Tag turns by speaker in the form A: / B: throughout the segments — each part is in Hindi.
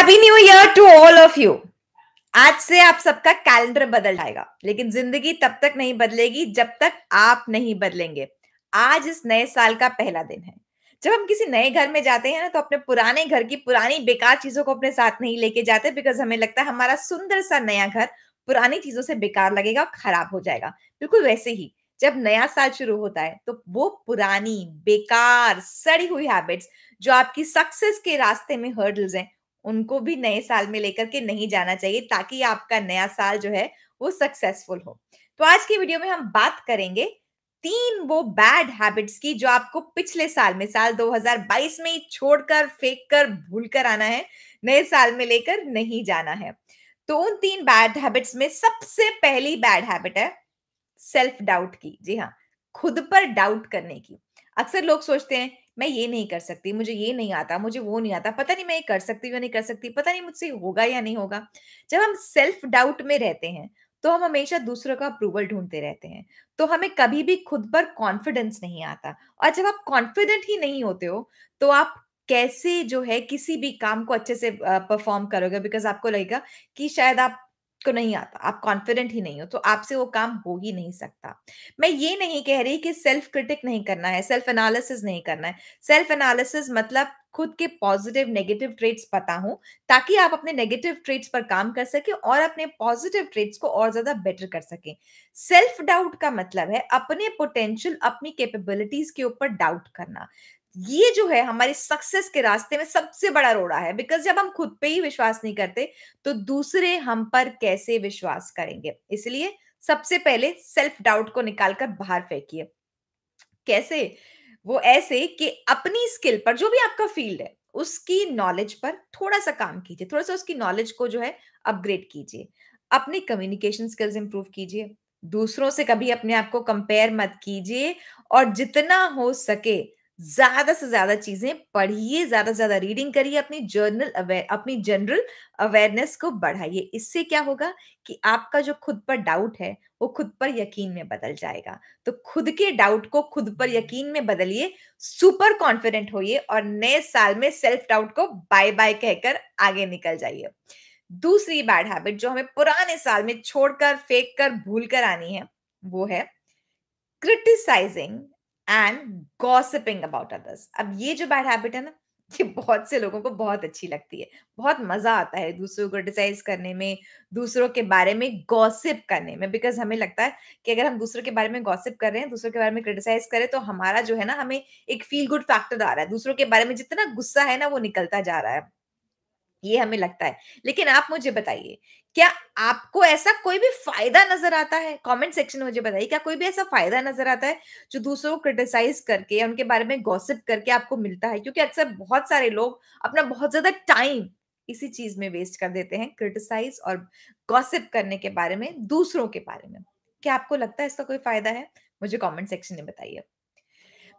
A: Happy new year to all of you आज से आप सबका कैलेंडर बदल जाएगा लेकिन जिंदगी तब तक नहीं बदलेगी जब तक आप नहीं बदलेंगे आज इस नए साल का पहला दिन है जब हम किसी नए घर में जाते हैं ना तो अपने पुराने घर की पुरानी बेकार चीजों को अपने साथ नहीं लेके जाते बिकॉज हमें लगता है हमारा सुंदर सा नया घर पुरानी चीजों से बेकार लगेगा और खराब हो जाएगा बिल्कुल वैसे ही जब नया साल शुरू होता है तो वो पुरानी बेकार सड़ी हुई हैबिट्स जो आपकी सक्सेस के रास्ते में हर्डल्स हैं उनको भी नए साल में लेकर के नहीं जाना चाहिए ताकि आपका नया साल जो है वो सक्सेसफुल हो तो आज की वीडियो में हम बात करेंगे तीन वो बैड हैबिट्स की जो आपको पिछले साल में साल 2022 में ही छोड़कर फेंक कर भूल कर आना है नए साल में लेकर नहीं जाना है तो उन तीन बैड हैबिट्स में सबसे पहली बैड हैबिट है सेल्फ डाउट की जी हाँ खुद पर डाउट करने की अक्सर लोग सोचते हैं मैं ये नहीं कर सकती, मुझे ये नहीं आता, मुझे वो नहीं आता, पता नहीं मैं ये कर सकती या नहीं कर सकती, पता नहीं मुझसे होगा या नहीं होगा। जब हम सेल्फ डाउट में रहते हैं, तो हम हमेशा दूसरों का अप्रूवल ढूंढते रहते हैं। तो हमें कभी भी खुद पर कॉन्फिडेंस नहीं आता और जब आप कॉन्फिडेंट ही नहीं होते हो, तो आप कैसे जो है किसी भी काम को अच्छे से परफॉर्म करोगे बिकॉज़ आपको लगेगा कि शायद आप को नहीं आता आप कॉन्फिडेंट ही नहीं हो तो आपसे वो काम हो ही नहीं सकता मैं ये नहीं कह रही कि सेल्फ क्रिटिक नहीं करना है सेल्फ एनालिसिस नहीं करना है सेल्फ एनालिसिस मतलब खुद के पॉजिटिव नेगेटिव ट्रेट्स पता हूं ताकि आप अपने नेगेटिव ट्रेट्स पर काम कर सके और अपने पॉजिटिव ट्रेट्स को और ज्यादा बेटर कर सके सेल्फ डाउट का मतलब है अपने पोटेंशियल अपनी कैपेबिलिटीज के ऊपर डाउट करना ये जो है हमारे सक्सेस के रास्ते में सबसे बड़ा रोड़ा है बिकॉज जब हम खुद पे ही विश्वास नहीं करते तो दूसरे हम पर कैसे विश्वास करेंगे इसलिए सबसे पहले सेल्फ डाउट को निकालकर बाहर फेंकिए कैसे वो ऐसे कि अपनी स्किल पर जो भी आपका फील्ड है उसकी नॉलेज पर थोड़ा सा काम कीजिए थोड़ा सा उसकी नॉलेज को जो है अपग्रेड कीजिए अपने कम्युनिकेशन स्किल्स इंप्रूव कीजिए दूसरों से कभी अपने आप को कंपेयर मत कीजिए और जितना हो सके ज्यादा से ज्यादा चीजें पढ़िए ज्यादा से ज्यादा रीडिंग करिए अपनी जर्नल अवेयर अपनी जनरल अवेयरनेस को बढ़ाइए इससे क्या होगा कि आपका जो खुद पर डाउट है वो खुद पर यकीन में बदल जाएगा तो खुद के डाउट को खुद पर यकीन में बदलिए सुपर कॉन्फिडेंट होइए और नए साल में सेल्फ डाउट को बाय बाय कहकर आगे निकल जाइए दूसरी बैड हैबिट जो हमें पुराने साल में छोड़कर फेंक कर भूल कर आनी है वो है criticising and gossiping about others अब ये जो बैड हैबिट है ना ये बहुत से लोगों को बहुत अच्छी लगती है बहुत मजा आता है दूसरों को क्रिटिसाइज करने में दूसरों के बारे में गॉसिप करने में बिकॉज हमें लगता है कि अगर हम दूसरों के बारे में गॉसिप कर रहे हैं दूसरों के बारे में क्रिटिसाइज करें तो हमारा जो है ना हमें एक फील गुड फैक्टर आ रहा है दूसरों के बारे में जितना गुस्सा है ना वो निकलता जा रहा है ये हमें लगता है लेकिन आप मुझे बताइए क्या आपको ऐसा कोई भी फायदा नजर आता है कमेंट सेक्शन में मुझे बताइए क्या कोई भी ऐसा फायदा नजर आता है जो दूसरों को क्रिटिसाइज करके या उनके बारे में गॉसिप करके आपको मिलता है क्योंकि अक्सर बहुत सारे लोग अपना बहुत ज्यादा टाइम इसी चीज में वेस्ट कर देते हैं क्रिटिसाइज और गॉसिप करने के बारे में दूसरों के बारे में क्या आपको लगता है इसका कोई फायदा है मुझे कमेंट सेक्शन में बताइए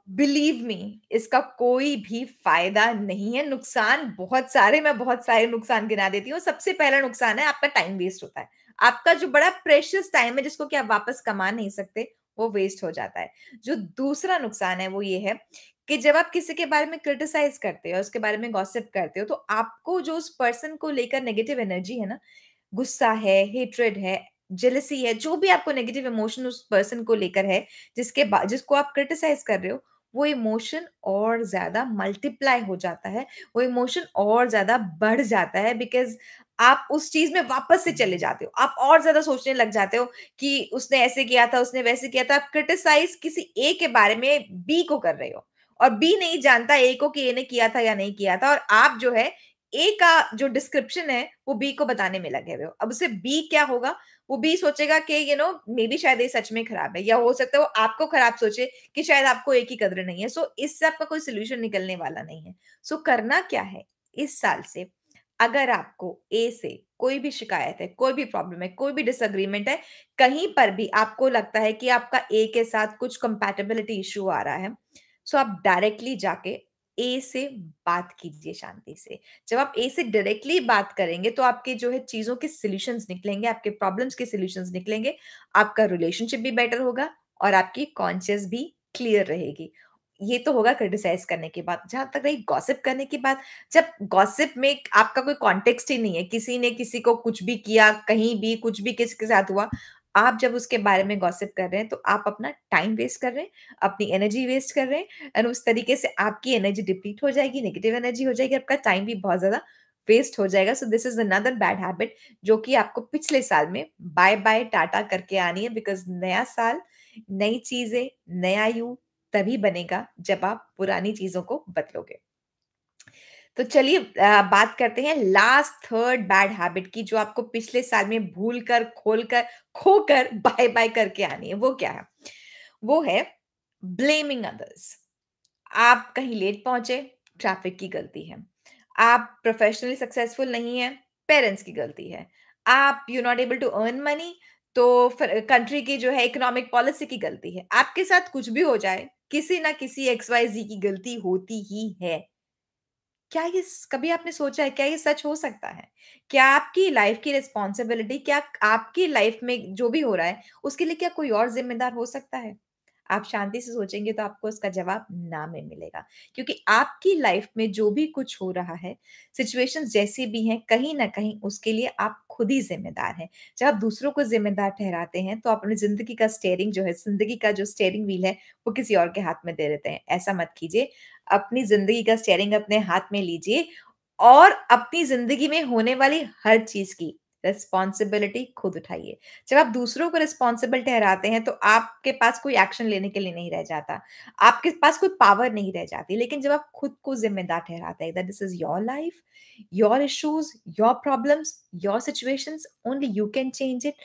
A: बिलीव मी इसका कोई भी फायदा नहीं है नुकसान बहुत सारे मैं बहुत सारे नुकसान गिना देती हूँ सबसे पहला नुकसान है आपका टाइम वेस्ट होता है आपका जो बड़ा प्रेशियस टाइम है जिसको कि आप वापस कमा नहीं सकते वो वेस्ट हो जाता है जो दूसरा नुकसान है वो ये है कि जब आप किसी के बारे में क्रिटिसाइज करते हो उसके बारे में गॉसिप करते हो तो आपको जो उस पर्सन को लेकर नेगेटिव एनर्जी है ना गुस्सा है हेट्रेड है जेलसी है जो भी आपको नेगेटिव इमोशन उस पर्सन को लेकर है जिसके जिसको आप क्रिटिसाइज कर रहे हो वो इमोशन और ज्यादा मल्टीप्लाई हो जाता है वो इमोशन और ज्यादा बढ़ जाता है बिकॉज आप उस चीज में वापस से चले जाते हो आप और ज्यादा सोचने लग जाते हो कि उसने ऐसे किया था उसने वैसे किया था आप क्रिटिसाइज किसी ए के बारे में बी को कर रहे हो और बी नहीं जानता ए को कि ए ने किया था या नहीं किया था और आप जो है ए का जो डिस्क्रिप्शन है वो बी को बताने में लगे हुए हो अब उसे बी क्या होगा वो बी सोचेगा कि यू नो मे बी शायद ये सच में खराब है या हो सकता है वो आपको खराब सोचे कि शायद आपको एक ही कदर नहीं है सो इससे आपका कोई सोल्यूशन निकलने वाला नहीं है सो करना क्या है इस साल से अगर आपको ए से कोई भी शिकायत है कोई भी प्रॉब्लम है कोई भी डिसएग्रीमेंट है कहीं पर भी आपको लगता है कि आपका ए के साथ कुछ कंपेटेबिलिटी इश्यू आ रहा है सो आप डायरेक्टली जाके ए से बात कीजिए शांति से जब आप ए से डायरेक्टली बात करेंगे तो आपके जो है चीजों के सोल्यूशन निकलेंगे आपके प्रॉब्लम्स के सोल्यूशन निकलेंगे आपका रिलेशनशिप भी बेटर होगा और आपकी कॉन्शियस भी क्लियर रहेगी ये तो होगा क्रिटिसाइज करने के बाद जहां तक रही गॉसिप करने की बात जब गॉसिप में आपका कोई कॉन्टेक्स्ट ही नहीं है किसी ने किसी को कुछ भी किया कहीं भी कुछ भी किसके साथ हुआ आप जब उसके बारे में गॉसिप कर रहे हैं तो आप अपना टाइम वेस्ट कर रहे हैं अपनी एनर्जी वेस्ट कर रहे हैं एंड उस तरीके से आपकी एनर्जी डिप्लीट हो जाएगी नेगेटिव एनर्जी हो जाएगी आपका टाइम भी बहुत ज्यादा वेस्ट हो जाएगा so this is another bad habit जो कि आपको पिछले साल में बाय बाय टाटा करके आनी है बिकॉज नया साल नई चीजें नया यू तभी बनेगा जब आप पुरानी चीजों को बदलोगे तो चलिए बात करते हैं लास्ट थर्ड बैड हैबिट की जो आपको पिछले साल में भूल कर खोल कर खो कर बाय बाय करके आनी है वो क्या है वो है ब्लेमिंग अदर्स आप कहीं लेट पहुंचे ट्रैफिक की गलती है आप प्रोफेशनली सक्सेसफुल नहीं है पेरेंट्स की गलती है आप you not able to earn money तो कंट्री की जो है इकोनॉमिक पॉलिसी की गलती है आपके साथ कुछ भी हो जाए किसी ना किसी एक्स वाई जी की गलती होती ही है क्या ये कभी आपने सोचा है क्या ये सच हो सकता है क्या आपकी लाइफ की रिस्पॉन्सिबिलिटी क्या आपकी लाइफ में जो भी हो रहा है उसके लिए क्या कोई और जिम्मेदार हो सकता है आप शांति से सोचेंगे तो आपको उसका जवाब ना में मिलेगा क्योंकि आपकी लाइफ में जो भी कुछ हो रहा है सिचुएशंस जैसी भी हैं कहीं ना कहीं उसके लिए आप खुद ही जिम्मेदार हैं जब आप दूसरों को जिम्मेदार ठहराते हैं तो आप अपनी जिंदगी का स्टेयरिंग जो है जिंदगी का जो स्टेयरिंग व्हील है वो किसी और के हाथ में दे देते हैं ऐसा मत कीजिए अपनी जिंदगी का स्टेयरिंग अपने हाथ में लीजिए और अपनी जिंदगी में होने वाली हर चीज की रिस्पॉन्सिबिलिटी खुद उठाइए जब आप दूसरों को रिस्पॉन्सिबल ठहराते हैं तो आपके पास कोई एक्शन लेने के लिए नहीं रह जाता आपके पास कोई पावर नहीं रह जाती लेकिन जब आप खुद को जिम्मेदार ठहराते हैं that this is your life your issues your problems your situation only you can change it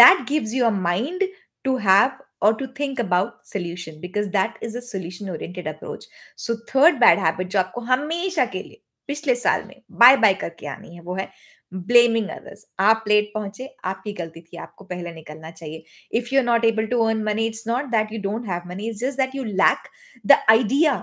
A: that gives your mind to have और to think about solution because that is a solution oriented approach so third bad habit जो आपको हमेशा के लिए पिछले साल में बाय बाय करके आनी है वो है ब्लेमिंग अदर्स आप लेट पहुंचे आपकी गलती थी आपको पहले निकलना चाहिए if you are not able to earn money it's not that you don't have money it's just that you lack the idea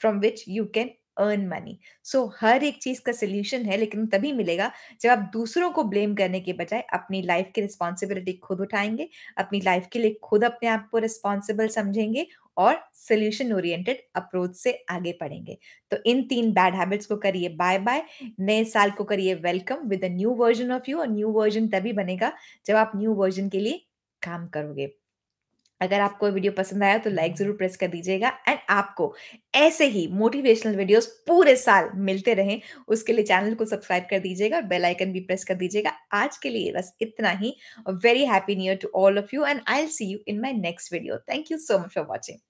A: from which you can earn money so हर एक चीज का सोल्यूशन है लेकिन तभी मिलेगा जब आप दूसरों को ब्लेम करने के बजाय अपनी लाइफ की रिस्पॉन्सिबिलिटी खुद उठाएंगे अपनी लाइफ के लिए खुद अपने आप को रिस्पॉन्सिबल समझेंगे और सोल्यूशन ओरिएंटेड अप्रोच से आगे पढ़ेंगे तो इन तीन बैड हैबिट्स को करिए बाय बाय नए साल को करिए welcome with a new version of you और न्यू वर्जन तभी बनेगा जब आप न्यू वर्जन के लिए काम करोगे अगर आपको वीडियो पसंद आया तो लाइक जरूर प्रेस कर दीजिएगा एंड आपको ऐसे ही मोटिवेशनल वीडियोस पूरे साल मिलते रहें उसके लिए चैनल को सब्सक्राइब कर दीजिएगा बेल आइकन भी प्रेस कर दीजिएगा आज के लिए बस इतना ही very happy new year to all of you and I see you in my next video thank you so much for watching